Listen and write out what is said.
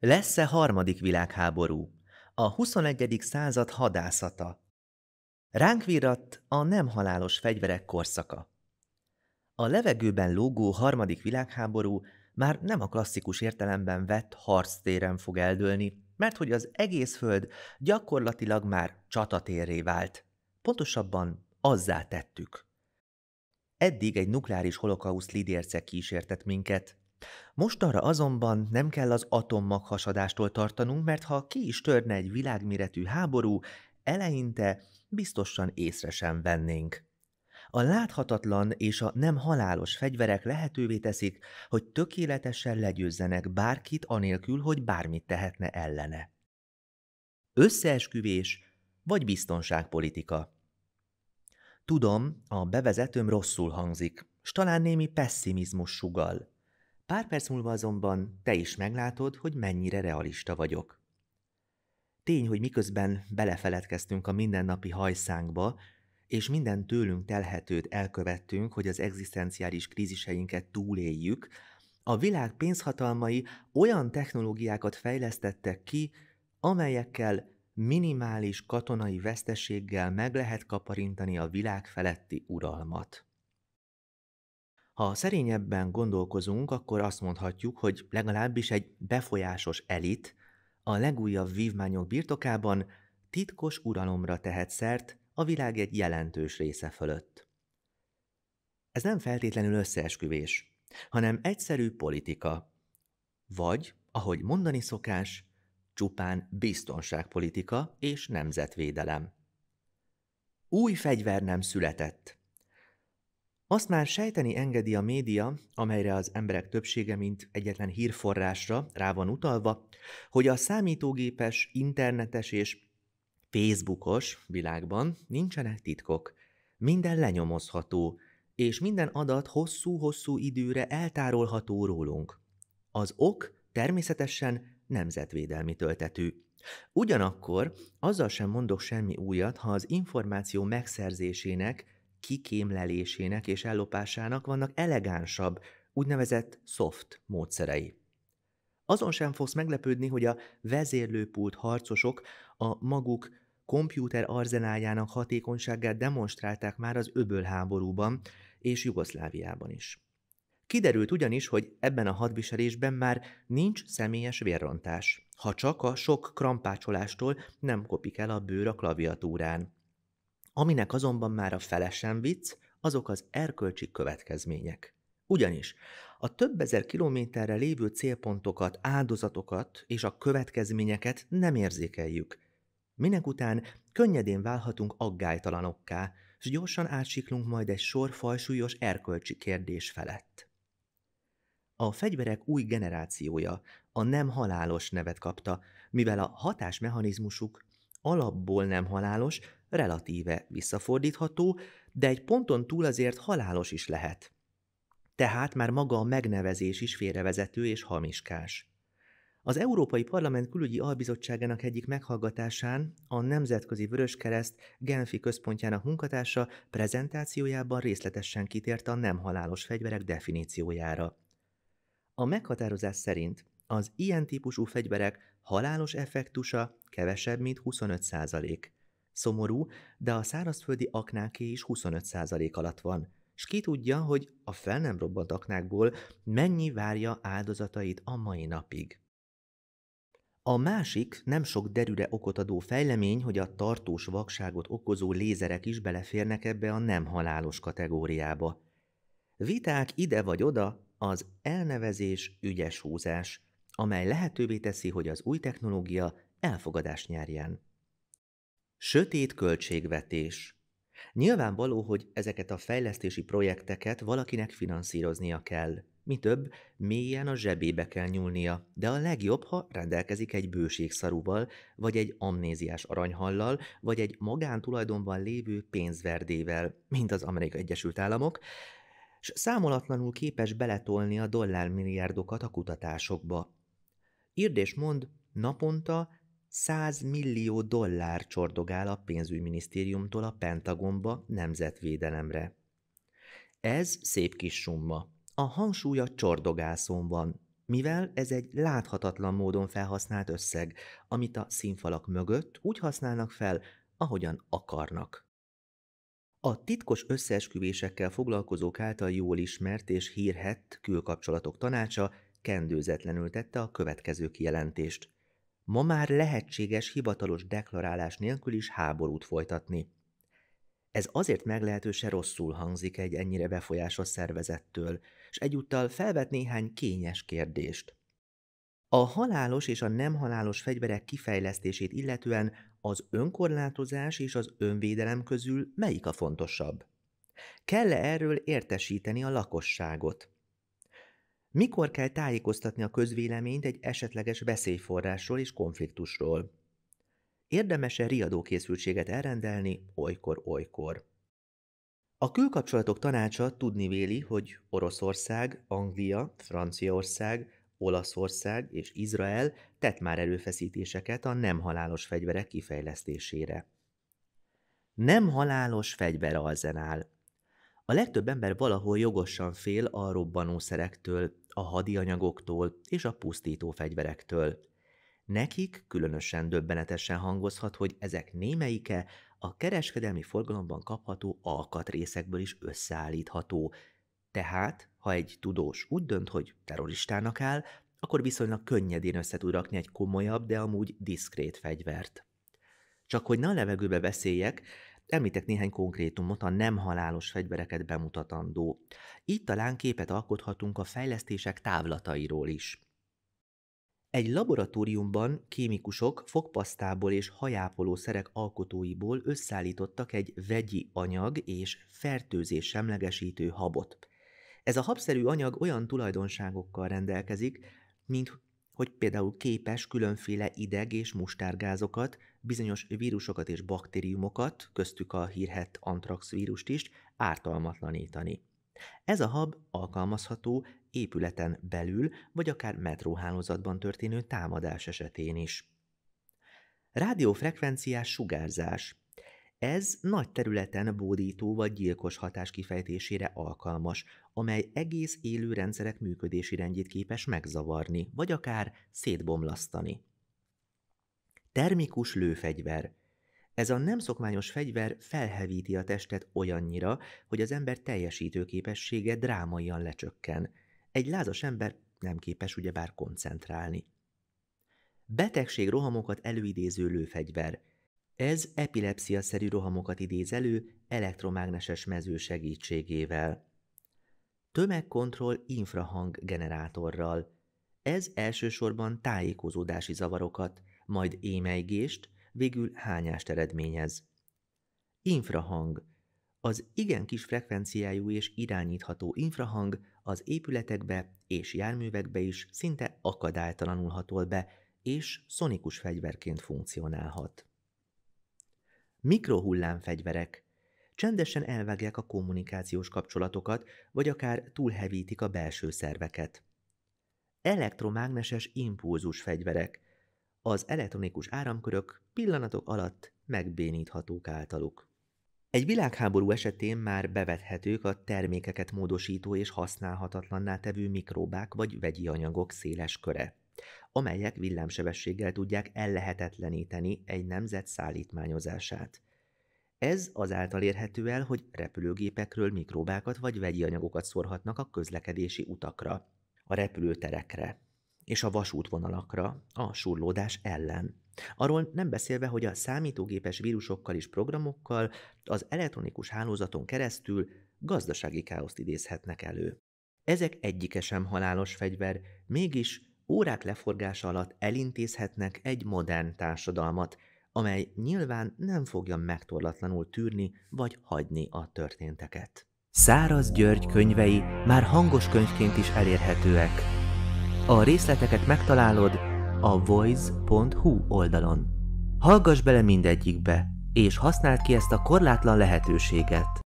Lesz-e harmadik világháború? A 21. század hadászata. Ránk virradt a nem halálos fegyverek korszaka. A levegőben lógó harmadik világháború már nem a klasszikus értelemben vett harctéren fog eldőlni, mert hogy az egész föld gyakorlatilag már csatatérré vált. Pontosabban azzá tettük. Eddig egy nukleáris holokauszt lidérce kísértett minket, Mostanra azonban nem kell az atommaghasadástól tartanunk, mert ha ki is törne egy világméretű háború, eleinte biztosan észre sem vennénk. A láthatatlan és a nem halálos fegyverek lehetővé teszik, hogy tökéletesen legyőzzenek bárkit anélkül, hogy bármit tehetne ellene. Összeesküvés vagy biztonságpolitika Tudom, a bevezetőm rosszul hangzik, s talán némi pessimizmus sugal. Pár perc múlva azonban te is meglátod, hogy mennyire realista vagyok. Tény, hogy miközben belefeledkeztünk a mindennapi hajszánkba, és minden tőlünk telhetőt elkövettünk, hogy az egzisztenciális kríziseinket túléljük, a világ pénzhatalmai olyan technológiákat fejlesztettek ki, amelyekkel minimális katonai veszteséggel meg lehet kaparintani a világ feletti uralmat. Ha szerényebben gondolkozunk, akkor azt mondhatjuk, hogy legalábbis egy befolyásos elit a legújabb vívmányok birtokában titkos uralomra tehet szert a világ egy jelentős része fölött. Ez nem feltétlenül összeesküvés, hanem egyszerű politika, vagy, ahogy mondani szokás, csupán biztonságpolitika és nemzetvédelem. Új fegyver nem született – azt már sejteni engedi a média, amelyre az emberek többsége, mint egyetlen hírforrásra rá van utalva, hogy a számítógépes, internetes és Facebookos világban nincsenek titkok. Minden lenyomozható, és minden adat hosszú-hosszú időre eltárolható rólunk. Az ok természetesen nemzetvédelmi töltetű. Ugyanakkor azzal sem mondok semmi újat, ha az információ megszerzésének kikémlelésének és ellopásának vannak elegánsabb, úgynevezett soft módszerei. Azon sem fogsz meglepődni, hogy a vezérlőpult harcosok a maguk kompjúter arzenájának hatékonyságát demonstrálták már az öbölháborúban és Jugoszláviában is. Kiderült ugyanis, hogy ebben a hadviselésben már nincs személyes vérrontás, ha csak a sok krampácsolástól nem kopik el a bőr a klaviatúrán. Aminek azonban már a fele sem vicc, azok az erkölcsi következmények. Ugyanis a több ezer kilométerre lévő célpontokat, áldozatokat és a következményeket nem érzékeljük. Minek után könnyedén válhatunk aggálytalanokká, és gyorsan átsiklunk majd egy sor fajsúlyos erkölcsi kérdés felett. A fegyverek új generációja a nem halálos nevet kapta, mivel a hatásmechanizmusuk alapból nem halálos, relatíve visszafordítható, de egy ponton túl azért halálos is lehet. Tehát már maga a megnevezés is félrevezető és hamiskás. Az Európai Parlament Külügyi Albizottságának egyik meghallgatásán a Nemzetközi Vöröskereszt Genfi központjának munkatársa prezentációjában részletesen kitért a nem halálos fegyverek definíciójára. A meghatározás szerint az ilyen típusú fegyverek halálos effektusa kevesebb, mint 25 százalék. Szomorú, de a szárazföldi aknáké is 25% alatt van, s ki tudja, hogy a fel nem robbant aknákból mennyi várja áldozatait a mai napig. A másik, nem sok derüre okot adó fejlemény, hogy a tartós vakságot okozó lézerek is beleférnek ebbe a nem halálos kategóriába. Viták ide vagy oda az elnevezés ügyes húzás, amely lehetővé teszi, hogy az új technológia elfogadást nyerjen. Sötét költségvetés. Nyilvánvaló, hogy ezeket a fejlesztési projekteket valakinek finanszíroznia kell. Mi több, mélyen a zsebébe kell nyúlnia, de a legjobb, ha rendelkezik egy bőségszarúval, vagy egy amnéziás aranyhallal, vagy egy magántulajdonban lévő pénzverdével, mint az Amerikai Egyesült Államok, és számolatlanul képes beletolni a dollármilliárdokat a kutatásokba. Írd és mond, naponta 100 millió dollár csordogál a pénzügyminisztériumtól a Pentagonba nemzetvédelemre. Ez szép kis summa. A hangsúly a csordogászon van, mivel ez egy láthatatlan módon felhasznált összeg, amit a színfalak mögött úgy használnak fel, ahogyan akarnak. A titkos összeesküvésekkel foglalkozók által jól ismert és hírhett külkapcsolatok tanácsa kendőzetlenül tette a következő kijelentést – ma már lehetséges hivatalos deklarálás nélkül is háborút folytatni. Ez azért meglehetősen rosszul hangzik egy ennyire befolyásos szervezettől, és egyúttal felvet néhány kényes kérdést. A halálos és a nem halálos fegyverek kifejlesztését illetően az önkorlátozás és az önvédelem közül melyik a fontosabb? Kell-e erről értesíteni a lakosságot? Mikor kell tájékoztatni a közvéleményt egy esetleges veszélyforrásról és konfliktusról? Érdemese riadókészültséget elrendelni olykor-olykor. A külkapcsolatok tanácsa tudni véli, hogy Oroszország, Anglia, Franciaország, Olaszország és Izrael tett már erőfeszítéseket a nem halálos fegyverek kifejlesztésére. Nem halálos fegyver alzenál. A legtöbb ember valahol jogosan fél a robbanószerektől, a hadianyagoktól és a pusztító fegyverektől. Nekik különösen döbbenetesen hangozhat, hogy ezek némelyike a kereskedelmi forgalomban kapható alkatrészekből is összeállítható. Tehát, ha egy tudós úgy dönt, hogy terroristának áll, akkor viszonylag könnyedén össze tud rakni egy komolyabb, de amúgy diszkrét fegyvert. Csak hogy ne a levegőbe beszéljek, Említek néhány konkrétumot a nem halálos fegyvereket bemutatandó. Itt talán képet alkothatunk a fejlesztések távlatairól is. Egy laboratóriumban kémikusok fogpasztából és hajápoló szerek alkotóiból összeállítottak egy vegyi anyag és fertőzés semlegesítő habot. Ez a habszerű anyag olyan tulajdonságokkal rendelkezik, mint hogy például képes különféle ideg- és mustárgázokat, bizonyos vírusokat és baktériumokat, köztük a hírhet antrax vírust is, ártalmatlanítani. Ez a hab alkalmazható épületen belül, vagy akár metróhálózatban történő támadás esetén is. Rádiófrekvenciás sugárzás – ez nagy területen bódító vagy gyilkos hatás kifejtésére alkalmas, amely egész élő rendszerek működési rendjét képes megzavarni, vagy akár szétbomlasztani. Termikus lőfegyver – ez a nem szokványos fegyver felhevíti a testet olyannyira, hogy az ember teljesítő képessége drámaian lecsökken. Egy lázas ember nem képes ugyebár koncentrálni. Betegség rohamokat előidéző lőfegyver. Ez epilepsziaszerű rohamokat idéz elő elektromágneses mező segítségével. Tömegkontroll infrahang generátorral. Ez elsősorban tájékozódási zavarokat, majd émeigést, végül hányást eredményez. Infrahang az igen kis frekvenciájú és irányítható infrahang az épületekbe és járművekbe is szinte akadálytalanul hatol be, és szonikus fegyverként funkcionálhat mikrohullámfegyverek. Csendesen elvágják a kommunikációs kapcsolatokat, vagy akár túlhevítik a belső szerveket. Elektromágneses impulzus fegyverek. Az elektronikus áramkörök pillanatok alatt megbéníthatók általuk. Egy világháború esetén már bevethetők a termékeket módosító és használhatatlanná tevő mikróbák vagy vegyi anyagok széles köre amelyek villámsebességgel tudják ellehetetleníteni egy nemzet szállítmányozását. Ez azáltal érhető el, hogy repülőgépekről mikróbákat vagy vegyi anyagokat szorhatnak a közlekedési utakra, a repülőterekre és a vasútvonalakra a surlódás ellen. Arról nem beszélve, hogy a számítógépes vírusokkal és programokkal az elektronikus hálózaton keresztül gazdasági káoszt idézhetnek elő. Ezek egyike sem halálos fegyver, mégis órák leforgása alatt elintézhetnek egy modern társadalmat, amely nyilván nem fogja megtorlatlanul tűrni vagy hagyni a történteket. Száraz György könyvei már hangos könyvként is elérhetőek. A részleteket megtalálod a voice.hu oldalon. Hallgass bele mindegyikbe, és használd ki ezt a korlátlan lehetőséget.